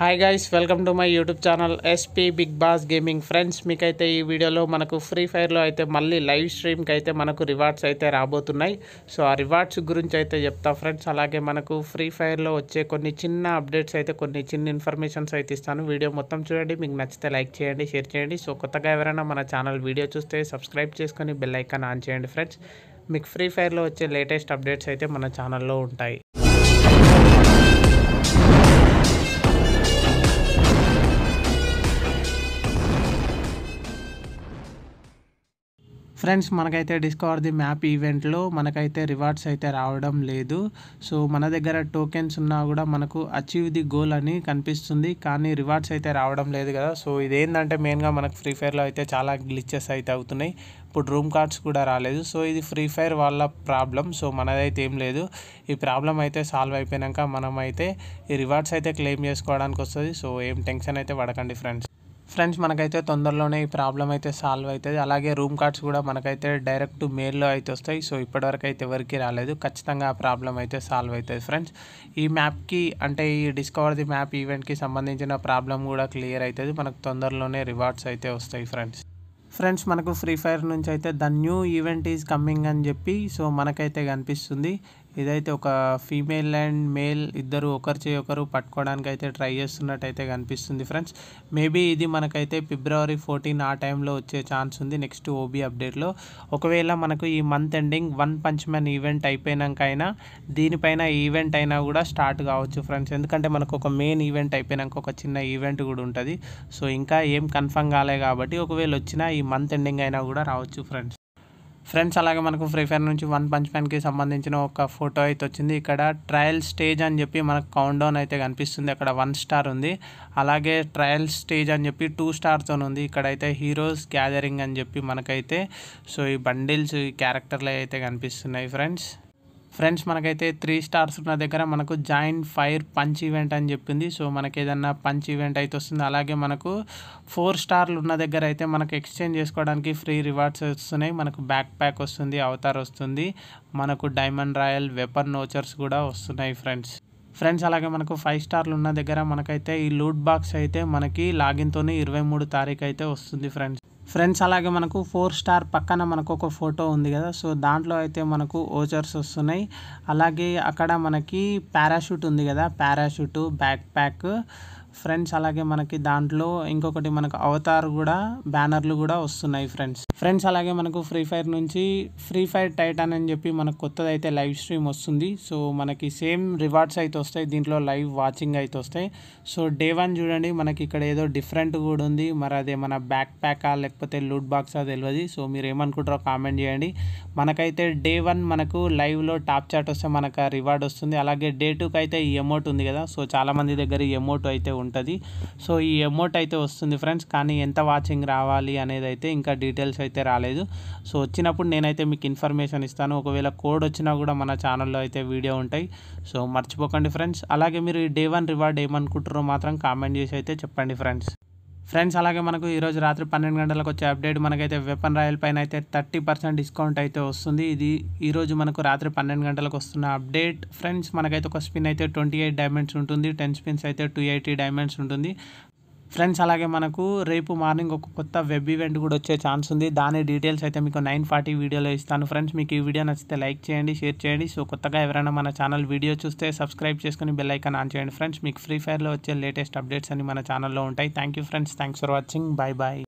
hi guys welcome to my YouTube channel SP big boss gaming friends మీకైతే ఈ వీడియోలో మనకు ఫ్రీ ఫైర్లో అయితే మళ్ళీ లైవ్ స్ట్రీమ్కి అయితే మనకు రివార్డ్స్ అయితే రాబోతున్నాయి సో ఆ రివార్డ్స్ గురించి అయితే చెప్తా ఫ్రెండ్స్ అలాగే మనకు ఫ్రీ ఫైర్లో వచ్చే కొన్ని చిన్న అప్డేట్స్ అయితే కొన్ని చిన్న ఇన్ఫర్మేషన్స్ అయితే ఇస్తాను వీడియో మొత్తం చూడండి మీకు నచ్చితే లైక్ చేయండి షేర్ చేయండి సో కొత్తగా ఎవరైనా మన ఛానల్ వీడియో చూస్తే సబ్స్క్రైబ్ చేసుకొని బెల్ ఐకాన్ ఆన్ చేయండి ఫ్రెండ్స్ మీకు ఫ్రీ ఫైర్లో వచ్చే లేటెస్ట్ అప్డేట్స్ అయితే మన ఛానల్లో ఉంటాయి ఫ్రెండ్స్ మనకైతే డిస్కవర్ ది మ్యాప్ ఈవెంట్లో మనకైతే రివార్డ్స్ అయితే రావడం లేదు సో మన దగ్గర టోకెన్స్ ఉన్నా కూడా మనకు అచీవ్ ది గోల్ అని కనిపిస్తుంది కానీ రివార్డ్స్ అయితే రావడం లేదు కదా సో ఇదేంటంటే మెయిన్గా మనకు ఫ్రీ ఫైర్లో అయితే చాలా గ్లిచెస్ అయితే అవుతున్నాయి ఇప్పుడు రూమ్ కార్డ్స్ కూడా రాలేదు సో ఇది ఫ్రీ ఫైర్ వాళ్ళ ప్రాబ్లం సో మనదైతే ఏం లేదు ఈ ప్రాబ్లం అయితే సాల్వ్ అయిపోయాక మనం అయితే ఈ రివార్డ్స్ అయితే క్లెయిమ్ చేసుకోవడానికి వస్తుంది సో ఏం టెన్షన్ అయితే పడకండి ఫ్రెండ్స్ ఫ్రెండ్స్ మనకైతే తొందరలోనే ఈ ప్రాబ్లం అయితే సాల్వ్ అవుతుంది అలాగే రూమ్ కార్డ్స్ కూడా మనకైతే డైరెక్ట్ మెయిల్లో అయితే వస్తాయి సో ఇప్పటివరకు అయితే ఎవరికి రాలేదు ఖచ్చితంగా ఆ ప్రాబ్లం అయితే సాల్వ్ అవుతుంది ఫ్రెండ్స్ ఈ మ్యాప్కి అంటే ఈ డిస్కవర్ ది మ్యాప్ ఈవెంట్కి సంబంధించిన ప్రాబ్లం కూడా క్లియర్ అవుతుంది మనకు తొందరలోనే రివార్డ్స్ అయితే వస్తాయి ఫ్రెండ్స్ ఫ్రెండ్స్ మనకు ఫ్రీ ఫైర్ నుంచి అయితే the new event is coming అని చెప్పి సో మనకైతే కనిపిస్తుంది ఇదైతే ఒక ఫీమేల్ అండ్ మేల్ ఇద్దరు ఒకరిచే ఒకరు పట్టుకోవడానికి అయితే ట్రై చేస్తున్నట్టయితే కనిపిస్తుంది ఫ్రెండ్స్ మేబీ ఇది మనకైతే ఫిబ్రవరి ఫోర్టీన్ ఆ టైంలో వచ్చే ఛాన్స్ ఉంది నెక్స్ట్ ఓబీ అప్డేట్లో ఒకవేళ మనకు ఈ month ending one punch man event అయిపోయినాకైనా దీనిపైన ఈవెంట్ అయినా కూడా స్టార్ట్ కావచ్చు ఫ్రెండ్స్ ఎందుకంటే మనకు ఒక మెయిన్ ఈవెంట్ అయిపోయినాక ఒక చిన్న ఈవెంట్ కూడా ఉంటుంది సో ఇంకా ఏం కన్ఫర్మ్ కాలే కాబట్టి ఒకవేళ వచ్చినా ఈ మంత్ ఎండింగ్ అయినా కూడా రావచ్చు ఫ్రెండ్స్ ఫ్రెండ్స్ అలాగే మనకు ఫ్రీ ఫైర్ నుంచి వన్ పంచ్ మ్యాన్కి సంబంధించిన ఒక ఫోటో అయితే వచ్చింది ఇక్కడ ట్రయల్ స్టేజ్ అని చెప్పి మనకు కౌంట్ డౌన్ అయితే కనిపిస్తుంది అక్కడ వన్ స్టార్ ఉంది అలాగే ట్రయల్ స్టేజ్ అని చెప్పి టూ స్టార్తో ఉంది ఇక్కడైతే హీరోస్ గ్యాదరింగ్ అని చెప్పి మనకైతే సో ఈ బండిల్స్ ఈ క్యారెక్టర్లు అయితే కనిపిస్తున్నాయి ఫ్రెండ్స్ ఫ్రెండ్స్ మనకైతే త్రీ స్టార్స్ ఉన్న దగ్గర మనకు జాయింట్ ఫైర్ పంచ్ ఈవెంట్ అని చెప్పింది సో మనకి ఏదన్నా పంచ్ ఈవెంట్ అయితే వస్తుంది అలాగే మనకు ఫోర్ స్టార్లు ఉన్న దగ్గర అయితే మనకు ఎక్స్చేంజ్ చేసుకోవడానికి ఫ్రీ రివార్డ్స్ వస్తున్నాయి మనకు బ్యాక్ ప్యాక్ వస్తుంది అవతార్ వస్తుంది మనకు డైమండ్ రాయల్ వెపర్ నోచర్స్ కూడా వస్తున్నాయి ఫ్రెండ్స్ ఫ్రెండ్స్ అలాగే మనకు ఫైవ్ స్టార్లు ఉన్న దగ్గర మనకైతే ఈ లూట్ బాక్స్ అయితే మనకి లాగిన్తోనే ఇరవై మూడు తారీఖు అయితే వస్తుంది ఫ్రెండ్స్ ఫ్రెండ్స్ అలాగే మనకు ఫోర్ స్టార్ పక్కన మనకు ఒక ఫోటో ఉంది కదా సో దాంట్లో అయితే మనకు ఓచర్స్ వస్తున్నాయి అలాగే అక్కడ మనకి పారాషూట్ ఉంది కదా పారాషూటు బ్యాక్ ప్యాక్ ఫ్రెండ్స్ అలాగే మనకి దాంట్లో ఇంకొకటి మనకు అవతార్ కూడా బ్యానర్లు కూడా వస్తున్నాయి ఫ్రెండ్స్ ఫ్రెండ్స్ అలాగే మనకు ఫ్రీ ఫైర్ నుంచి ఫ్రీ ఫైర్ టైటాన్ అని చెప్పి మనకు కొత్తది అయితే లైవ్ స్ట్రీమ్ వస్తుంది సో మనకి సేమ్ రివార్డ్స్ అయితే వస్తాయి దీంట్లో లైవ్ వాచింగ్ అయితే వస్తాయి సో డే వన్ చూడండి మనకి ఇక్కడ ఏదో డిఫరెంట్ కూడా ఉంది మరి అదే మన బ్యాక్ ప్యాకా లేకపోతే లూట్ బాక్సా తెలియదు సో మీరు ఏమనుకుంటారో కామెంట్ చేయండి మనకైతే డే వన్ మనకు లైవ్లో టాప్ చాట్ వస్తే మనకు రివార్డ్ వస్తుంది అలాగే డే టూకి అయితే ఈ ఎమోట్ ఉంది కదా సో చాలామంది దగ్గర ఎమోట్ అయితే ఉంటుంది సో ఈ అమౌంట్ అయితే వస్తుంది ఫ్రెండ్స్ కానీ ఎంత వాచింగ్ రావాలి అనేది అయితే ఇంకా డీటెయిల్స్ అయితే రాలేదు సో వచ్చినప్పుడు నేనైతే మీకు ఇన్ఫర్మేషన్ ఇస్తాను ఒకవేళ కోడ్ వచ్చినా కూడా మన ఛానల్లో అయితే వీడియో ఉంటాయి సో మర్చిపోకండి ఫ్రెండ్స్ అలాగే మీరు ఈ డే వన్ రివార్డ్ ఏమనుకుంటారో మాత్రం కామెంట్ చేసి అయితే చెప్పండి ఫ్రెండ్స్ ఫ్రెండ్స్ అలాగే మనకు ఈరోజు రాత్రి పన్నెండు గంటలకు వచ్చే అప్డేట్ మనకైతే వెపన్ రాయల్ పైన అయితే థర్టీ పర్సెంట్ డిస్కౌంట్ అయితే వస్తుంది ఇది ఈరోజు మనకు రాత్రి పన్నెండు గంటలకు వస్తున్న అప్డేట్ ఫ్రెండ్స్ మనకైతే ఒక స్పిన్ అయితే ట్వంటీ ఎయిట్ డైమండ్స్ ఉంటుంది టెన్ స్పిన్స్ అయితే టూ ఎయిటీ డైమండ్స్ ఉంటుంది ఫ్రెండ్స్ అలాగే మనకు రేపు మార్నింగ్ ఒక కొత్త వెబ్ ఈవెంట్ కూడా వచ్చే ఛాన్స్ ఉంది దాని డీటెయిల్స్ అయితే మీకు నైన్ ఫార్టీ వీడియోలో ఇస్తాను ఫ్రెండ్స్ మీకు ఈ వీడియో నచ్చితే లైక్ చేయండి షేర్ చేయండి సో కొత్తగా ఎవరైనా మన ఛానల్ వీడియో చూస్తే సబ్స్క్రైబ్ చేసుకుని బెల్ ఐకాన్ ఆన్ చేయండి ఫ్రెండ్స్ మీకు ఫ్రీ ఫైర్లో వచ్చే లేటెస్ట్ అప్డేట్స్ అన్ని మన ఛానల్లో ఉంటాయి thank you friends thanks for watching bye bye